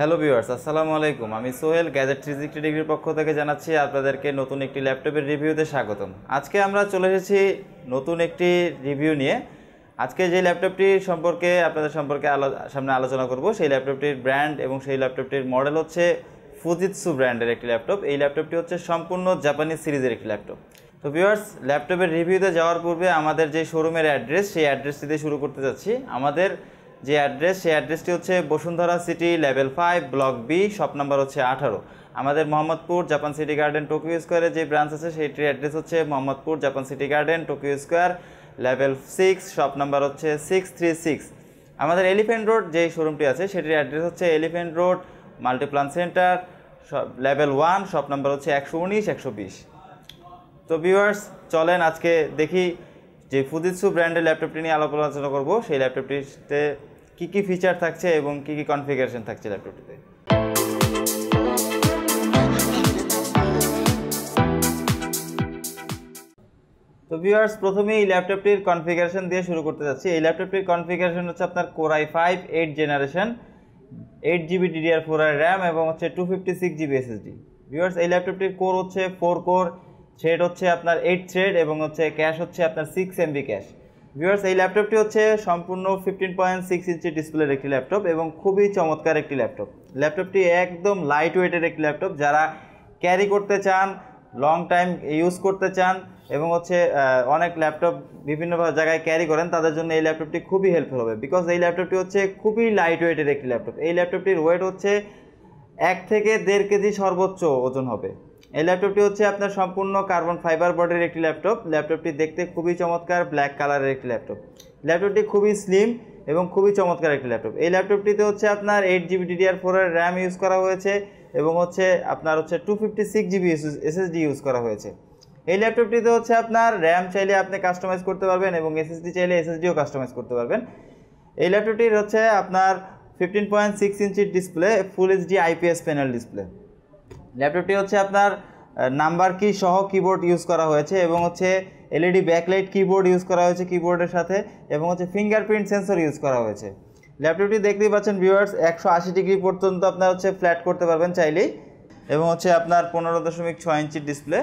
hello viewers আসসালামু আলাইকুম আমি সোহেল গ্যাজেট থ্রি সিক্সটি ডিগ্রির পক্ষ থেকে জানাচ্ছি আপনাদেরকে নতুন একটি ল্যাপটপের রিভিউতে স্বাগতম আজকে আমরা চলে এসেছি নতুন একটি রিভিউ নিয়ে আজকে যে ল্যাপটপটি সম্পর্কে আপনাদের সম্পর্কে আলো সামনে আলোচনা করব সেই ল্যাপটপটির ব্র্যান্ড এবং সেই ল্যাপটপটির মডেল হচ্ছে ফুজিৎসু ব্র্যান্ডের একটি ল্যাপটপ এই ল্যাপটপটি হচ্ছে সম্পূর্ণ জাপানিজ সিরিজের একটি ল্যাপটপ তো ভিউয়ার্স ল্যাপটপের রিভিউতে যাওয়ার পূর্বে আমাদের যে শোরুমের অ্যাড্রেস সেই অ্যাড্রেসটিতে শুরু করতে যাচ্ছি আমাদের যে অ্যাড্রেস সেই অ্যাড্রেসটি হচ্ছে Bashundhara city level five block B shop number হচ্ছে আঠারো আমাদের Mohammadpur Japan city garden Tokyo স্কোয়ারে যে ব্রাঞ্চ আছে সেইটির অ্যাড্রেস হচ্ছে Mohammadpur Japan city garden Tokyo square level six shop number হচ্ছে সিক্স থ্রি সিক্স আমাদের এলিফেন্ট রোড যে শোরুমটি আছে সেটির অ্যাড্রেস হচ্ছে এলিফেন্ট রোড মাল্টিপ্লান সেন্টার সব লেভেল ওয়ান শপ নাম্বার হচ্ছে একশো উনিশ একশো বিশ তো ভিউয়ার্স চলেন আজকে দেখি যে ফুজিৎসু ব্র্যান্ডের ল্যাপটপটি নিয়ে আলোক আলোচনা করবো সেই ল্যাপটপটিতে কী কী ফিচার থাকছে এবং কী কী কনফিগারেশন থাকছে ল্যাপটপটিতে তো ভিউয়ার্স প্রথমে এই ল্যাপটপটির কনফিগারেশন দিয়ে শুরু করতে যাচ্ছি এই ল্যাপটপটির কনফিগারেশন হচ্ছে আপনার core i five eight generation eight GB DDR four আর র্যাম এবং হচ্ছে two fifty six GB SSD viewers এই ল্যাপটপটির কোর হচ্ছে ফোর কোর থ্রেড হচ্ছে আপনার এইট থ্রেড এবং হচ্ছে ক্যাশ হচ্ছে আপনার সিক্স এমবি ক্যাশ ভিউয়ার্স এই ল্যাপটপটি হচ্ছে সম্পূর্ণ ফিফটিন পয়েন্ট সিক্স ইঞ্চি ডিসপ্লের একটি ল্যাপটপ এবং খুবই চমৎকার একটি ল্যাপটপ ল্যাপটপটি একদম লাইট ওয়েটের একটি ল্যাপটপ যারা ক্যারি করতে চান লং টাইম ইউজ করতে চান এবং হচ্ছে অনেক ল্যাপটপ বিভিন্ন জায়গায় ক্যারি করেন তাদের জন্য এই ল্যাপটপটি খুবই হেল্পফুল হবে বিকজ এই ল্যাপটপটি হচ্ছে খুবই লাইট ওয়েটের একটি ল্যাপটপ এই ল্যাপটপটির ওয়েট হচ্ছে এক থেকে দেড় কেজি সর্বোচ্চ ওজন হবে এই ল্যাপটপটি হচ্ছে আপনার সম্পূর্ণ কার্বন ফাইবার বডির একটি ল্যাপটপ ল্যাপটপটি দেখতে খুবই চমৎকার ব্ল্যাক কালারের একটি ল্যাপটপ ল্যাপটপটি খুবই স্লিম এবং খুবই চমৎকার একটি ল্যাপটপ এই ল্যাপটপটিতে হচ্ছে আপনার এইট জিবি ডিডিআর ফোরের র্যাম ইউজ করা হয়েছে এবং হচ্ছে আপনার হচ্ছে two fifty six GB SSD use করা হয়েছে এই ল্যাপটপটিতে হচ্ছে আপনার র্যাম চাইলে আপনি কাস্টমাইজ করতে পারবেন এবং এসএসডি চাইলে এসএসডিও কাস্টমাইজ করতে পারবেন এই ল্যাপটপটির হচ্ছে আপনার ফিফটিন পয়েন্ট সিক্স ইঞ্চির display full HD IPS panel display ল্যাপটপটি হচ্ছে আপনার নাম্বার কি সহ কিবোর্ড ইউজ করা হয়েছে এবং হচ্ছে এলইডি ব্যাকলাইট কিবোর্ড ইউজ করা হয়েছে কিবোর্ডের সাথে এবং হচ্ছে ফিঙ্গারপ্রিন্ট সেন্সর ইউজ করা হয়েছে ল্যাপটপটি দেখতেই পাচ্ছেন ভিউয়ার্স একশো আশি ডিগ্রি পর্যন্ত আপনার হচ্ছে ফ্ল্যাট করতে পারবেন চাইলেই এবং হচ্ছে আপনার পনেরো দশমিক ছয় ইঞ্চির ডিসপ্লে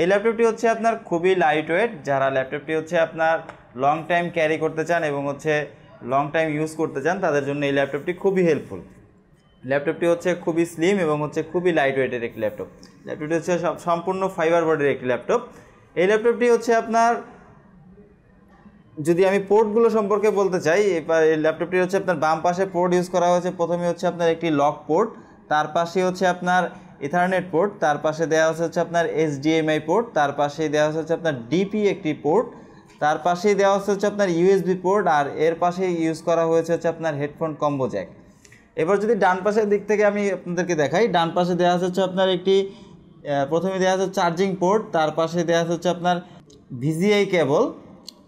এই ল্যাপটপটি হচ্ছে আপনার খুবই লাইট ওয়েট যারা ল্যাপটপটি হচ্ছে আপনার লং টাইম ক্যারি করতে চান এবং হচ্ছে লং টাইম ইউজ করতে চান তাদের জন্য এই ল্যাপটপটি খুবই হেল্পফুল ল্যাপটপটি হচ্ছে খুবই স্লিম এবং হচ্ছে খুবই লাইট ওয়েটের একটি ল্যাপটপ ল্যাপটপটি হচ্ছে সম্পূর্ণ ফাইবার বোর্ডের একটি ল্যাপটপ এই ল্যাপটপটি হচ্ছে আপনার যদি আমি পোর্টগুলো সম্পর্কে বলতে চাই এবার এই ল্যাপটপটি হচ্ছে আপনার বাম পাশে পোর্ট ইউজ করা হয়েছে প্রথমে হচ্ছে আপনার একটি লক পোর্ট তার পাশে হচ্ছে আপনার ইথারনেট পোর্ট তার পাশে দেওয়া হচ্ছে হচ্ছে আপনার এসডিএমআই পোর্ট তার পাশে দেওয়া হচ্ছে আপনার ডিপি একটি পোর্ট তার পাশেই দেওয়া হচ্ছে হচ্ছে আপনার ইউএসবি পোর্ট আর এর পাশে ইউজ করা হয়েছে হচ্ছে আপনার হেডফোন কম্বো জ্যাক এবার যদি ডান পাশের দিক থেকে আমি আপনাদেরকে দেখাই ডান পাশে দেওয়া হচ্ছে আপনার একটি প্রথমে দেওয়া আছে চার্জিং পোর্ট তার পাশে দেওয়া হচ্ছে আপনার ভিজিআই কেবল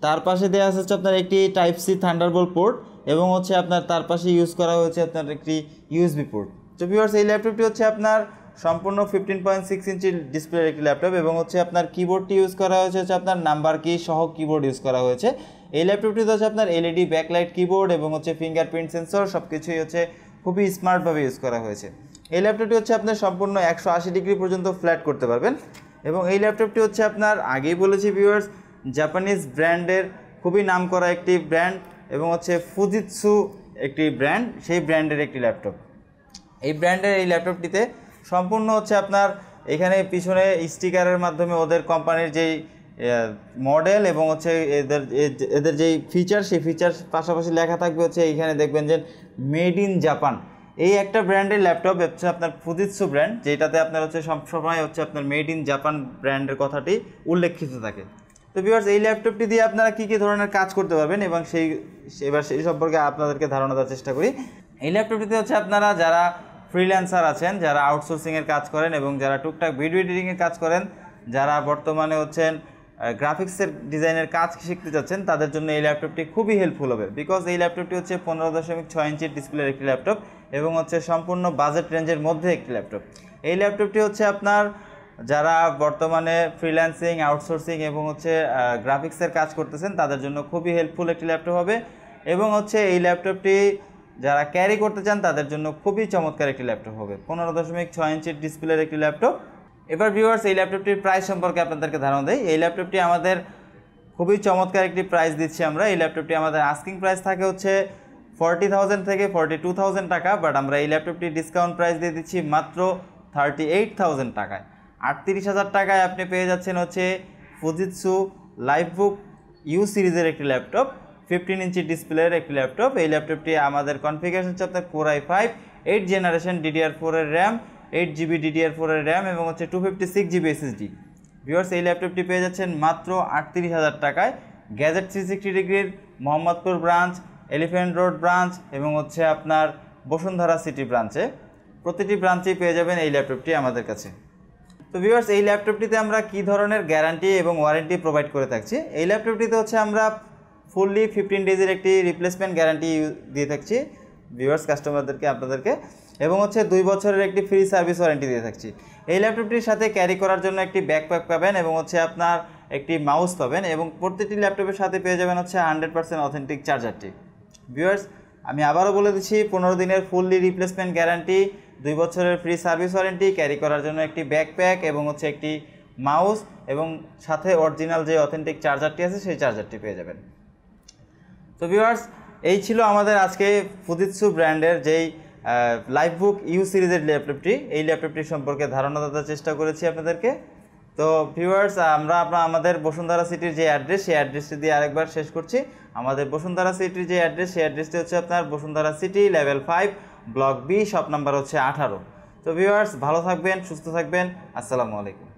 তার পাশে দেওয়া হচ্ছে আপনার একটি টাইপ সি থান্ডারবোল পোর্ট এবং হচ্ছে আপনার তার পাশে ইউজ করা হয়েছে আপনার একটি ইউএসবি পোর্ট তো ভিউয়ার্স এই ল্যাপটপটি হচ্ছে আপনার সম্পূর্ণ ফিফটিন পয়েন্ট সিক্স ইঞ্চির ডিসপ্লের একটি ল্যাপটপ এবং হচ্ছে আপনার কিবোর্ডটি ইউজ করা হয়েছে হচ্ছে আপনার নাম্বার কি সহ কিবোর্ড ইউজ করা হয়েছে এই ল্যাপটপটিতে হচ্ছে আপনার এলইডি ব্যাকলাইট কিবোর্ড এবং হচ্ছে ফিঙ্গারপ্রিন্ট সেন্সর সব কিছুই হচ্ছে খুবই স্মার্টভাবে ইউজ করা হয়েছে এই ল্যাপটপটি হচ্ছে আপনার সম্পূর্ণ একশো আশি ডিগ্রি পর্যন্ত ফ্ল্যাট করতে পারবেন এবং এই ল্যাপটপটি হচ্ছে আপনার আগেই বলেছি ভিউয়ার্স জাপানিজ ব্র্যান্ডের খুবই নাম করা একটি ব্র্যান্ড এবং হচ্ছে ফুজিৎসু একটি ব্র্যান্ড সেই ব্র্যান্ডের একটি ল্যাপটপ এই ব্র্যান্ডের এই ল্যাপটপটিতে সম্পূর্ণ হচ্ছে আপনার এখানে পিছনে স্টিকারের মাধ্যমে ওদের কোম্পানির যেই মডেল এবং হচ্ছে এদের এদের যেই ফিচার সেই ফিচার পাশাপাশি লেখা থাকবে হচ্ছে এইখানে দেখবেন যে মেড ইন জাপান এই একটা ব্র্যান্ডের ল্যাপটপ হচ্ছে আপনার ফুজিৎসু ব্র্যান্ড যেটাতে আপনার হচ্ছে সবসময় হচ্ছে আপনার মেড ইন জাপান ব্র্যান্ডের কথাটি উল্লেখিত থাকে তো ভিউয়ার্স এই ল্যাপটপটি দিয়ে আপনারা কী কী ধরনের কাজ করতে পারবেন এবং সেই এবার সেই সম্পর্কে আপনাদেরকে ধারণা দেওয়ার চেষ্টা করি এই ল্যাপটপটিতে হচ্ছে আপনারা যারা ফ্রিল্যান্সার আছেন যারা আউটসোর্সিংয়ের কাজ করেন এবং যারা টুকটাক ভিডিও এডিটিংয়ের কাজ করেন যারা বর্তমানে হচ্ছেন গ্রাফিক্সের ডিজাইনের কাজ শিখতে চাচ্ছেন তাদের জন্য এই ল্যাপটপটি খুবই হেল্পফুল হবে বিকজ এই ল্যাপটপটি হচ্ছে পনেরো দশমিক ছয় ইঞ্চির ডিসপ্লের একটি ল্যাপটপ এবং হচ্ছে সম্পূর্ণ বাজেট রেঞ্জের মধ্যে একটি ল্যাপটপ এই ল্যাপটপটি হচ্ছে আপনার যারা বর্তমানে ফ্রিল্যান্সিং আউটসোর্সিং এবং হচ্ছে গ্রাফিক্সের কাজ করতেছেন তাদের জন্য খুবই হেল্পফুল একটি ল্যাপটপ হবে এবং হচ্ছে এই ল্যাপটপটি যারা ক্যারি করতে চান তাদের জন্য খুবই চমৎকার একটি ল্যাপটপ হবে পনেরো দশমিক ছয় ইঞ্চির ডিসপ্লের একটি ল্যাপটপ এবার ভিউয়ার্স এই ল্যাপটপটির প্রাইস সম্পর্কে আপনাদেরকে ধারণা দেয় এই ল্যাপটপটি আমাদের খুবই চমৎকার একটি প্রাইস দিচ্ছি আমরা এই ল্যাপটপটি আমাদের আস্কিং প্রাইস থাকে হচ্ছে ফর্টি থাউজেন্ড থেকে ফর্টি টু থাউজেন্ড টাকা বাট আমরা এই ল্যাপটপটি ডিসকাউন্ট প্রাইস দিয়ে দিচ্ছি মাত্র থার্টি এইট থাউজেন্ড টাকায় আটত্রিশ হাজার টাকায় আপনি পেয়ে যাচ্ছেন হচ্ছে ফুজিৎসু লাইফবুক ইউ সিরিজের একটি ল্যাপটপ ফিফটিন ইঞ্চি ডিসপ্লের একটি ল্যাপটপ এই ল্যাপটপটি আমাদের কনফিগারেশন হচ্ছে আপনার core I five eight generation DDR ফোরের র্যাম এইট জিবি ডিডিআর ফোরের র্যাম এবং হচ্ছে two fifty six GB SSD viewers এই ল্যাপটপটি পেয়ে যাচ্ছেন মাত্র আটত্রিশ হাজার টাকায় গ্যাজেট থ্রি সিক্সটি ডিগ্রির Mohammadpur branch elephant road branch এবং হচ্ছে আপনার বসুন্ধরা সিটি ব্রাঞ্চে প্রতিটি ব্রাঞ্চেই পেয়ে যাবেন এই ল্যাপটপটি আমাদের কাছে তো ভিউয়ার্স এই ল্যাপটপটিতে আমরা কী ধরনের গ্যারান্টি এবং ওয়ারেন্টি প্রোভাইড করে থাকছি এই ল্যাপটপটিতে হচ্ছে আমরা ফুললি ফিফটিন ডেজের একটি রিপ্লেসমেন্ট গ্যারান্টি দিয়ে থাকছি ভিউয়ার্স কাস্টমারদেরকে আপনাদেরকে এবং হচ্ছে দুই বছরের একটি ফ্রি সার্ভিস ওয়ারেন্টি দিয়ে থাকছি এই ল্যাপটপটির সাথে ক্যারি করার জন্য একটি ব্যাকপ্যাক পাবেন এবং হচ্ছে আপনার একটি মাউস পাবেন এবং প্রত্যেকটি ল্যাপটপের সাথে পেয়ে যাবেন হচ্ছে হান্ড্রেড পার্সেন্ট অথেন্টিক চার্জারটি ভিউয়ার্স আমি আবারও বলে দিচ্ছি পনেরো দিনের ফুললি রিপ্লেসমেন্ট গ্যারান্টি দুই বছরের ফ্রি সার্ভিস ওয়ারেন্টি ক্যারি করার জন্য একটি ব্যাকপ্যাক এবং হচ্ছে একটি মাউস এবং সাথে অরিজিনাল যে অথেন্টিক চার্জারটি আছে সেই চার্জারটি পেয়ে যাবেন তো ভিউয়ার্স এই ছিল আমাদের আজকে ফুদিৎসু ব্র্যান্ডের যেই লাইফবুক ইউ সিরিজের ল্যাপটপটি এই ল্যাপটপটি সম্পর্কে ধারণা দেওয়ার চেষ্টা করেছি আপনাদেরকে তো ভিউয়ার্স আমরা আপনার আমাদের বসুন্ধরা সিটির যে অ্যাড্রেস সেই অ্যাড্রেসটি দিয়ে আরেকবার শেষ করছি আমাদের বসুন্ধরা সিটির যে অ্যাড্রেস সেই অ্যাড্রেসটি হচ্ছে আপনার Bashundhara city level five block B shop number হচ্ছে আঠারো তো ভিউয়ার্স ভালো থাকবেন সুস্থ থাকবেন আসসালামু আলাইকুম